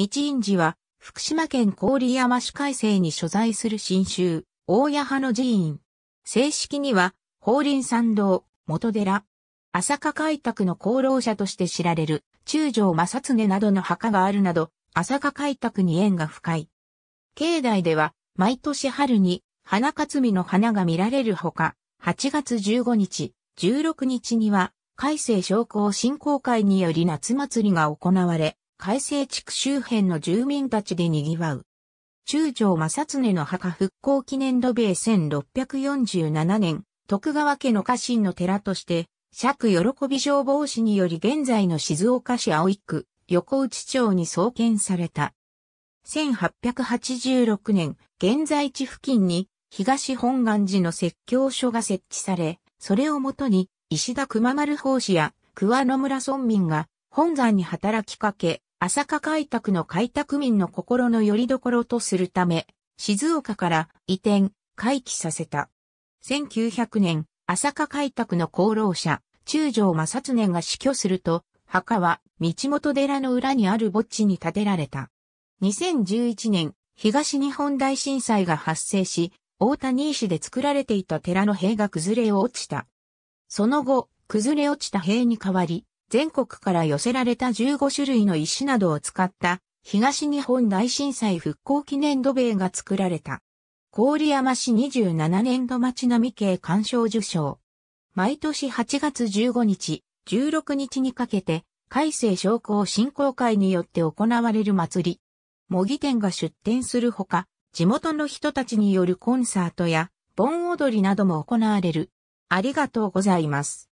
道院寺は、福島県郡山市海西に所在する新州、大谷派の寺院。正式には、法輪参道、元寺。浅香開拓の功労者として知られる、中条正恒などの墓があるなど、浅香開拓に縁が深い。境内では、毎年春に、花かつみの花が見られるほか、8月15日、16日には、海西商工振興会により夏祭りが行われ、海西地区周辺の住民たちで賑わう。中条正恒の墓復興記念土米1647年、徳川家の家臣の寺として、釈喜び消防士により現在の静岡市井区、横内町に創建された。1886年、現在地付近に東本願寺の説教所が設置され、それをもとに石田熊丸法師や桑野村村民が本山に働きかけ、朝霞開拓の開拓民の心の拠り所とするため、静岡から移転、回帰させた。1900年、朝霞開拓の功労者、中条正常が死去すると、墓は道元寺の裏にある墓地に建てられた。2011年、東日本大震災が発生し、大谷石で作られていた寺の塀が崩れ落ちた。その後、崩れ落ちた塀に代わり、全国から寄せられた15種類の石などを使った東日本大震災復興記念土塀が作られた。郡山市27年度町並み系鑑賞受賞。毎年8月15日、16日にかけて、海正商工振興会によって行われる祭り。模擬店が出展するほか、地元の人たちによるコンサートや、盆踊りなども行われる。ありがとうございます。